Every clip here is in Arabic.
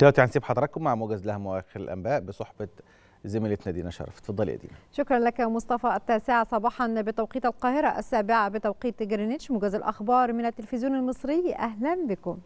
دلوقتي هنسيب حضراتكم مع موجز لها مواخر الانباء بصحبه زميلتنا دينا شرف اتفضلي يا دينا شكرا لك مصطفى التاسعة صباحا بتوقيت القاهرة السابعة بتوقيت جرينتش موجز الأخبار من التلفزيون المصري أهلا بكم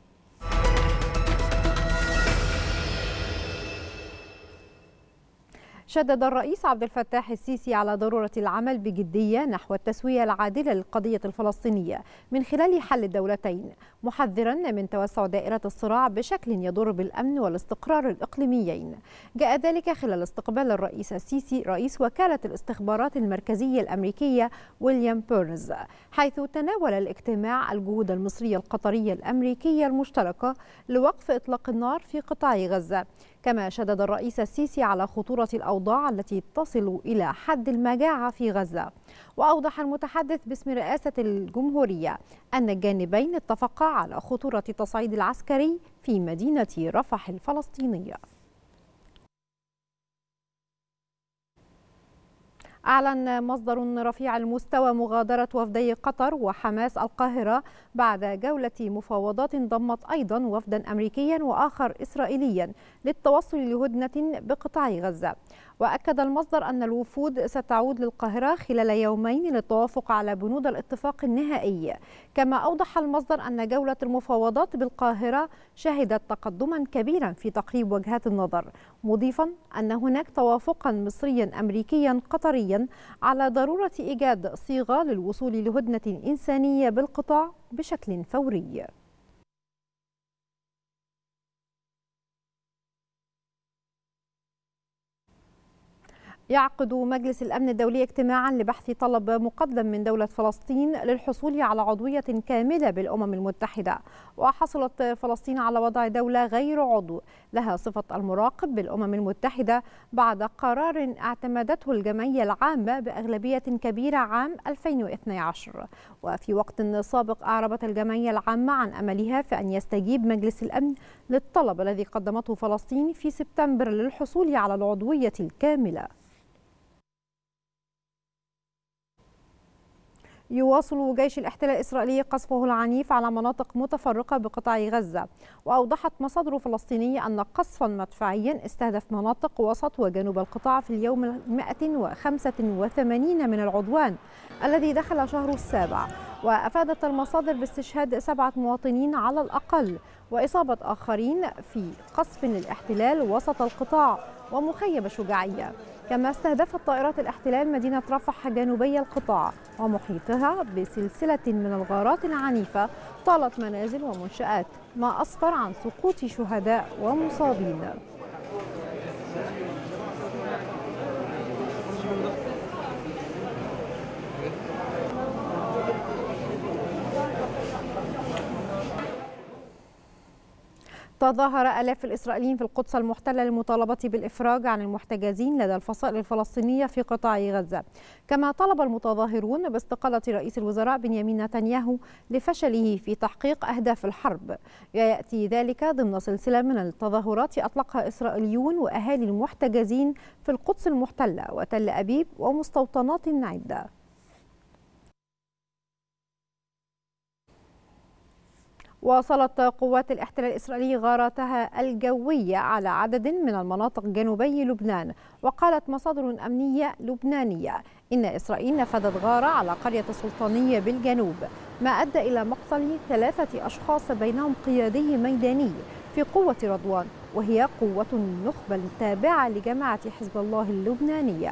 شدد الرئيس عبد الفتاح السيسي على ضرورة العمل بجدية نحو التسوية العادلة للقضية الفلسطينية من خلال حل الدولتين محذرا من توسع دائرة الصراع بشكل يضر بالأمن والاستقرار الإقليميين جاء ذلك خلال استقبال الرئيس السيسي رئيس وكالة الاستخبارات المركزية الأمريكية ويليام بيرنز حيث تناول الاجتماع الجهود المصرية القطرية الأمريكية المشتركة لوقف إطلاق النار في قطاع غزة كما شدد الرئيس السيسي على خطورة الأوضاع التي تصل إلى حد المجاعة في غزة وأوضح المتحدث باسم رئاسة الجمهورية أن الجانبين اتفقا على خطورة التصعيد العسكري في مدينة رفح الفلسطينية أعلن مصدر رفيع المستوى مغادرة وفدي قطر وحماس القاهرة بعد جولة مفاوضات ضمت أيضا وفدا أمريكيا وآخر إسرائيليا للتوصل لهدنة بقطاع غزة وأكد المصدر أن الوفود ستعود للقاهرة خلال يومين للتوافق على بنود الاتفاق النهائي كما أوضح المصدر أن جولة المفاوضات بالقاهرة شهدت تقدما كبيرا في تقريب وجهات النظر مضيفا أن هناك توافقا مصريا أمريكيا قطريا على ضرورة إيجاد صيغة للوصول لهدنة إنسانية بالقطاع بشكل فوري يعقد مجلس الأمن الدولي اجتماعا لبحث طلب مقدم من دولة فلسطين للحصول على عضوية كاملة بالأمم المتحدة وحصلت فلسطين على وضع دولة غير عضو لها صفة المراقب بالأمم المتحدة بعد قرار اعتمدته الجمعية العامة بأغلبية كبيرة عام 2012 وفي وقت سابق أعربت الجمعية العامة عن أملها في أن يستجيب مجلس الأمن للطلب الذي قدمته فلسطين في سبتمبر للحصول على العضوية الكاملة يواصل جيش الاحتلال الإسرائيلي قصفه العنيف على مناطق متفرقة بقطاع غزة وأوضحت مصادر فلسطينية أن قصفا مدفعيا استهدف مناطق وسط وجنوب القطاع في اليوم 185 من العدوان الذي دخل شهر السابع وأفادت المصادر باستشهاد سبعة مواطنين على الأقل وإصابة آخرين في قصف للاحتلال وسط القطاع ومخيم شجاعية كما استهدفت طائرات الاحتلال مدينة رفح جنوبي القطاع ومحيطها بسلسلة من الغارات العنيفة طالت منازل ومنشآت ما أسفر عن سقوط شهداء ومصابين Thank you. تظاهر آلاف الإسرائيليين في القدس المحتلة للمطالبة بالإفراج عن المحتجزين لدى الفصائل الفلسطينية في قطاع غزة كما طلب المتظاهرون باستقالة رئيس الوزراء بنيامين نتنياهو لفشله في تحقيق أهداف الحرب يأتي ذلك ضمن سلسلة من التظاهرات أطلقها إسرائيليون وأهالي المحتجزين في القدس المحتلة وتل أبيب ومستوطنات عدة واصلت قوات الاحتلال الإسرائيلي غاراتها الجوية على عدد من المناطق جنوبي لبنان وقالت مصادر أمنية لبنانية إن إسرائيل نفذت غارة على قرية السلطانيه بالجنوب ما أدى إلى مقتل ثلاثة أشخاص بينهم قيادي ميداني في قوة رضوان وهي قوة نخبة تابعة لجماعة حزب الله اللبنانية